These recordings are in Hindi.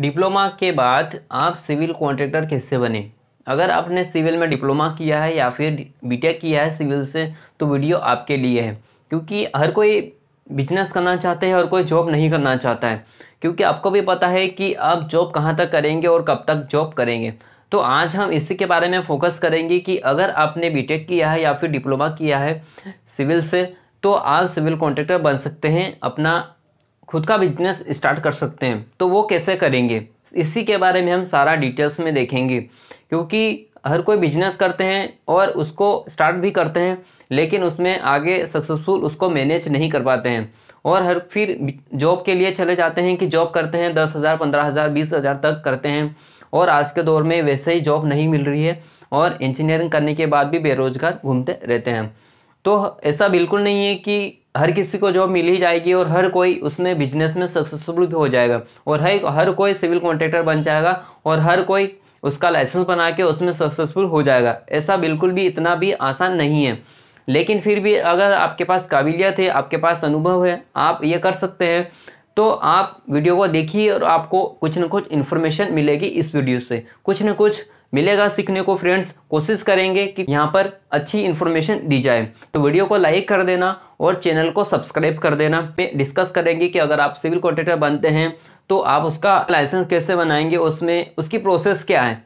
डिप्लोमा के बाद आप सिविल कॉन्ट्रैक्टर कैसे बने अगर आपने सिविल में डिप्लोमा किया है या फिर बीटेक किया है सिविल से तो वीडियो आपके लिए है क्योंकि हर कोई बिजनेस करना चाहते हैं और कोई जॉब नहीं करना चाहता है क्योंकि आपको भी पता है कि आप जॉब कहाँ तक करेंगे और कब तक जॉब करेंगे तो आज हम इसी के बारे में फोकस करेंगे कि अगर आपने बीटेक किया है या फिर डिप्लोमा किया है सिविल से तो आप सिविल कॉन्ट्रैक्टर बन सकते हैं अपना खुद का बिजनेस स्टार्ट कर सकते हैं तो वो कैसे करेंगे इसी के बारे में हम सारा डिटेल्स में देखेंगे क्योंकि हर कोई बिजनेस करते हैं और उसको स्टार्ट भी करते हैं लेकिन उसमें आगे सक्सेसफुल उसको मैनेज नहीं कर पाते हैं और हर फिर जॉब के लिए चले जाते हैं कि जॉब करते हैं दस हज़ार पंद्रह हज़ार बीस हज़ार तक करते हैं और आज के दौर में वैसे ही जॉब नहीं मिल रही है और इंजीनियरिंग करने के बाद भी बेरोजगार घूमते रहते हैं तो ऐसा बिल्कुल नहीं है कि हर किसी को जॉब मिल ही जाएगी और हर कोई उसमें बिजनेस में सक्सेसफुल भी हो जाएगा और हर हर कोई सिविल कॉन्ट्रेक्टर बन जाएगा और हर कोई उसका लाइसेंस बना के उसमें सक्सेसफुल हो जाएगा ऐसा बिल्कुल भी इतना भी आसान नहीं है लेकिन फिर भी अगर आपके पास काबिलियत है आपके पास अनुभव है आप ये कर सकते हैं तो आप वीडियो को देखिए और आपको कुछ ना कुछ इन्फॉर्मेशन मिलेगी इस वीडियो से कुछ ना कुछ मिलेगा सीखने को फ्रेंड्स कोशिश करेंगे कि यहाँ पर अच्छी इन्फॉर्मेशन दी जाए तो वीडियो को लाइक कर देना और चैनल को सब्सक्राइब कर देना डिस्कस करेंगे कि अगर आप सिविल कॉन्ट्रेक्टर बनते हैं तो आप उसका लाइसेंस कैसे बनाएंगे उसमें उसकी प्रोसेस क्या है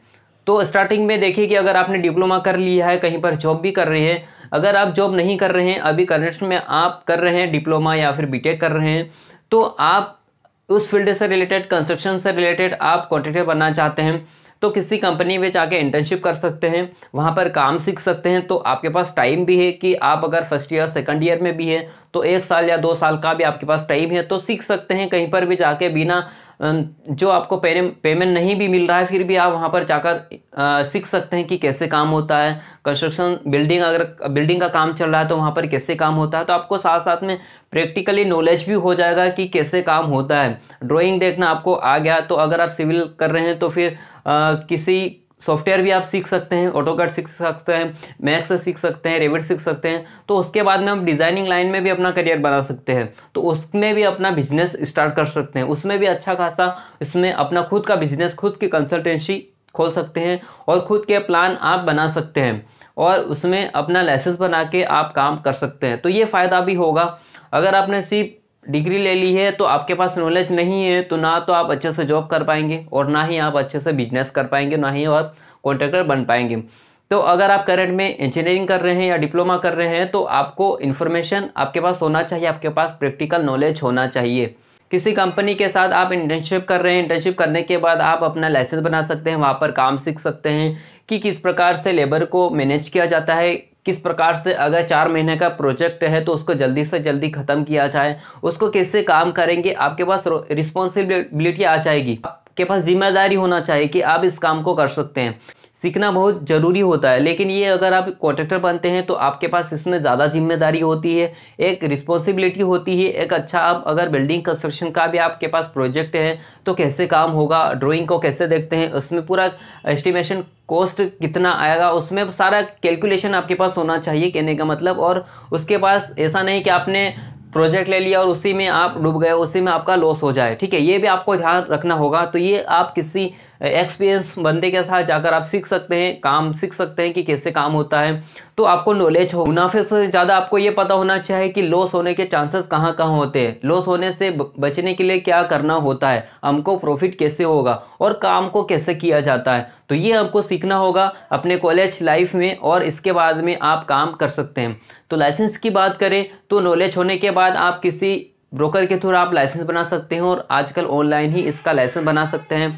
तो स्टार्टिंग में देखिए कि अगर आपने डिप्लोमा कर लिया है कहीं पर जॉब भी कर रही है अगर आप जॉब नहीं कर रहे हैं अभी करंट में आप कर रहे हैं डिप्लोमा या फिर बीटेक कर रहे हैं तो आप उस फील्ड से रिलेटेड कंस्ट्रक्शन से रिलेटेड आप कॉन्ट्रेक्टर बनना चाहते हैं तो किसी कंपनी में जाके इंटर्नशिप कर सकते हैं वहाँ पर काम सीख सकते हैं तो आपके पास टाइम भी है कि आप अगर फर्स्ट ईयर सेकंड ईयर में भी है तो एक साल या दो साल का भी आपके पास टाइम है तो सीख सकते हैं कहीं पर भी जाके बिना जो आपको पेमेंट नहीं भी मिल रहा है फिर भी आप वहाँ पर जाकर सीख सकते हैं कि कैसे काम होता है कंस्ट्रक्शन बिल्डिंग अगर बिल्डिंग का काम चल रहा है तो वहाँ पर कैसे काम होता है तो आपको साथ साथ में प्रैक्टिकली नॉलेज भी हो जाएगा कि कैसे काम होता है ड्राइंग देखना आपको आ गया तो अगर आप सिविल कर रहे हैं तो फिर आ, किसी सॉफ्टवेयर भी आप सीख सकते हैं ऑटो सीख सकते हैं मैथ्स सीख सकते हैं रेविट सीख सकते हैं तो उसके बाद में आप डिज़ाइनिंग लाइन में भी अपना करियर बना सकते हैं तो उसमें भी अपना बिजनेस स्टार्ट कर सकते हैं उसमें भी अच्छा खासा इसमें अपना खुद का बिजनेस खुद की कंसल्टेंसी खोल सकते हैं और खुद के प्लान आप बना सकते हैं और उसमें अपना लाइसेंस बना के आप काम कर सकते हैं तो ये फ़ायदा भी होगा अगर आपने सिर्फ डिग्री ले ली है तो आपके पास नॉलेज नहीं है तो ना तो आप अच्छे से जॉब कर पाएंगे और ना ही आप अच्छे से बिजनेस कर पाएंगे ना ही आप कॉन्ट्रैक्टर बन पाएंगे तो अगर आप करंट में इंजीनियरिंग कर रहे हैं या डिप्लोमा कर रहे हैं तो आपको इन्फॉर्मेशन आपके पास होना चाहिए आपके पास प्रैक्टिकल नॉलेज होना चाहिए किसी कंपनी के साथ आप इंटर्नशिप कर रहे हैं इंटर्नशिप करने के बाद आप अपना लाइसेंस बना सकते हैं वहाँ पर काम सीख सकते हैं कि किस प्रकार से लेबर को मैनेज किया जाता है किस प्रकार से अगर चार महीने का प्रोजेक्ट है तो उसको जल्दी से जल्दी ख़त्म किया जाए उसको कैसे काम करेंगे आपके पास रिस्पॉन्सिबिलिटी आ जाएगी आपके पास जिम्मेदारी होना चाहिए कि आप इस काम को कर सकते हैं सीखना बहुत ज़रूरी होता है लेकिन ये अगर आप कॉन्ट्रैक्टर बनते हैं तो आपके पास इसमें ज़्यादा जिम्मेदारी होती है एक रिस्पॉन्सिबिलिटी होती है एक अच्छा आप अगर बिल्डिंग कंस्ट्रक्शन का भी आपके पास प्रोजेक्ट है तो कैसे काम होगा ड्राइंग को कैसे देखते हैं उसमें पूरा एस्टिमेशन कॉस्ट कितना आएगा उसमें सारा कैलकुलेशन आपके पास होना चाहिए कहने का मतलब और उसके पास ऐसा नहीं कि आपने प्रोजेक्ट ले लिया और उसी में आप डूब गए उसी में आपका लॉस हो जाए ठीक है ये भी आपको ध्यान रखना होगा तो ये आप किसी एक्सपीरियंस बंदे के साथ जाकर आप सीख सकते हैं काम सीख सकते हैं कि कैसे काम होता है तो आपको नॉलेज हो मुनाफे से ज़्यादा आपको ये पता होना चाहिए कि लॉस होने के चांसेस कहाँ कहाँ होते हैं लॉस होने से बचने के लिए क्या करना होता है हमको प्रॉफिट कैसे होगा और काम को कैसे किया जाता है तो ये आपको सीखना होगा अपने कॉलेज लाइफ में और इसके बाद में आप काम कर सकते हैं तो लाइसेंस की बात करें तो नॉलेज होने के बाद आप किसी ब्रोकर के थ्रू आप लाइसेंस बना सकते हैं और आजकल ऑनलाइन ही इसका लाइसेंस बना सकते हैं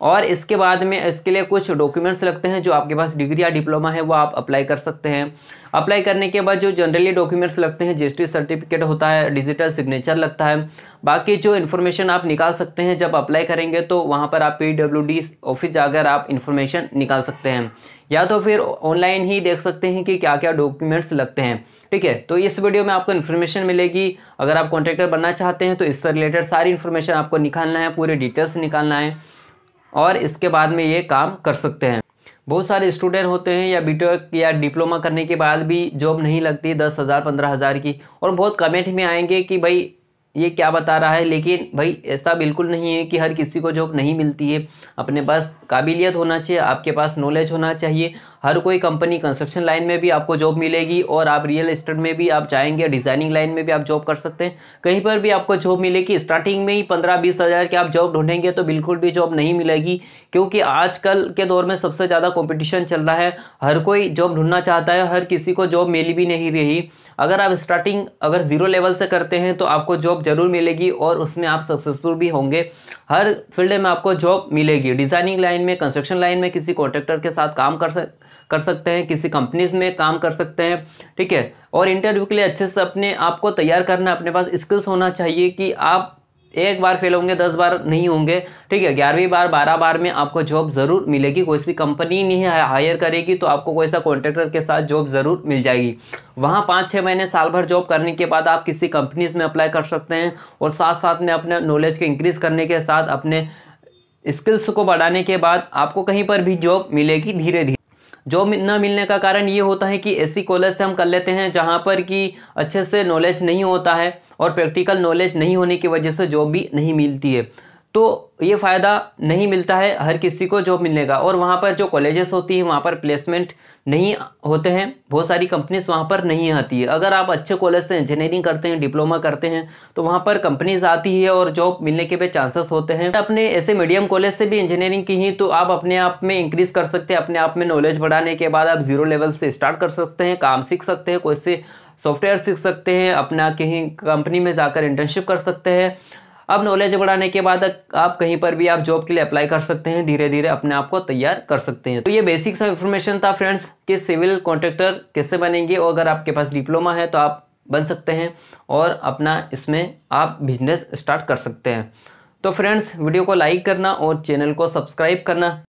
और इसके बाद में इसके लिए कुछ डॉक्यूमेंट्स लगते हैं जो आपके पास डिग्री या डिप्लोमा है वो आप अप्लाई कर सकते हैं अप्लाई करने के बाद जो जनरली डॉक्यूमेंट्स लगते हैं जीएसटी सर्टिफिकेट होता है डिजिटल सिग्नेचर लगता है बाकी जो इन्फॉर्मेशन आप निकाल सकते हैं जब अप्लाई करेंगे तो वहाँ पर आप पी ऑफिस जाकर आप इन्फॉर्मेशन निकाल सकते हैं या तो फिर ऑनलाइन ही देख सकते हैं कि क्या क्या डॉक्यूमेंट्स लगते हैं ठीक है तो इस वीडियो में आपको इन्फॉर्मेशन मिलेगी अगर आप कॉन्ट्रैक्टर बनना चाहते हैं तो इससे रिलेटेड सारी इन्फॉर्मेशन आपको निकालना है पूरे डिटेल्स निकालना है और इसके बाद में ये काम कर सकते हैं बहुत सारे स्टूडेंट होते हैं या बीटेक या डिप्लोमा करने के बाद भी जॉब नहीं लगती दस हज़ार पंद्रह हज़ार की और बहुत कमेंट में आएंगे कि भाई ये क्या बता रहा है लेकिन भाई ऐसा बिल्कुल नहीं है कि हर किसी को जॉब नहीं मिलती है अपने पास काबिलियत होना चाहिए आपके पास नॉलेज होना चाहिए हर कोई कंपनी कंस्ट्रक्शन लाइन में भी आपको जॉब मिलेगी और आप रियल इस्टेट में भी आप चाहेंगे डिजाइनिंग लाइन में भी आप जॉब कर सकते हैं कहीं पर भी आपको जॉब मिलेगी स्टार्टिंग में ही पंद्रह बीस हज़ार की आप जॉब ढूंढेंगे तो बिल्कुल भी जॉब नहीं मिलेगी क्योंकि आजकल के दौर में सबसे ज़्यादा कॉम्पिटिशन चल रहा है हर कोई जॉब ढूंढना चाहता है हर किसी को जॉब मिली भी नहीं रही अगर आप स्टार्टिंग अगर ज़ीरो लेवल से करते हैं तो आपको जॉब ज़रूर मिलेगी और उसमें आप सक्सेसफुल भी होंगे हर फील्ड में आपको जॉब मिलेगी डिज़ाइनिंग लाइन में कंस्ट्रक्शन लाइन में किसी कॉन्ट्रेक्टर के साथ काम कर सकते कर सकते हैं किसी कंपनीज में काम कर सकते हैं ठीक है और इंटरव्यू के लिए अच्छे से अपने आप को तैयार करना अपने पास स्किल्स होना चाहिए कि आप एक बार फेल होंगे दस बार नहीं होंगे ठीक है ग्यारहवीं बार बारह बार में आपको जॉब ज़रूर मिलेगी कोई सी कंपनी नहीं हायर करेगी तो आपको कोई सा कॉन्ट्रैक्टर के साथ जॉब ज़रूर मिल जाएगी वहाँ पाँच छः महीने साल भर जॉब करने के बाद आप किसी कंपनीज में अप्लाई कर सकते हैं और साथ साथ में अपने नॉलेज को इंक्रीज़ करने के साथ अपने स्किल्स को बढ़ाने के बाद आपको कहीं पर भी जॉब मिलेगी धीरे धीरे जॉब न मिलने का कारण ये होता है कि ऐसी कॉलेज से हम कर लेते हैं जहाँ पर कि अच्छे से नॉलेज नहीं होता है और प्रैक्टिकल नॉलेज नहीं होने की वजह से जॉब भी नहीं मिलती है तो ये फ़ायदा नहीं मिलता है हर किसी को जॉब मिलने का और वहाँ पर जो कॉलेजेस होती हैं वहाँ पर प्लेसमेंट नहीं होते हैं बहुत सारी कंपनीज वहाँ पर नहीं आती है अगर आप अच्छे कॉलेज से इंजीनियरिंग करते हैं डिप्लोमा करते हैं तो वहाँ पर कंपनीज आती है और जॉब मिलने के भी चांसेस होते हैं अपने ऐसे मीडियम कॉलेज से भी इंजीनियरिंग की ही तो आप अपने आप में इंक्रीज़ कर सकते हैं अपने आप में नॉलेज बढ़ाने के बाद आप जीरो लेवल से स्टार्ट कर सकते हैं काम सीख सकते हैं कोई से सॉफ्टवेयर सीख सकते हैं अपना कहीं कंपनी में जाकर इंटर्नशिप कर सकते हैं अब नॉलेज बढ़ाने के बाद आप कहीं पर भी आप जॉब के लिए अप्लाई कर सकते हैं धीरे धीरे अपने आप को तैयार कर सकते हैं तो ये बेसिक सा इन्फॉर्मेशन था फ्रेंड्स कि सिविल कॉन्ट्रैक्टर कैसे बनेंगे और अगर आपके पास डिप्लोमा है तो आप बन सकते हैं और अपना इसमें आप बिजनेस स्टार्ट कर सकते हैं तो फ्रेंड्स वीडियो को लाइक करना और चैनल को सब्सक्राइब करना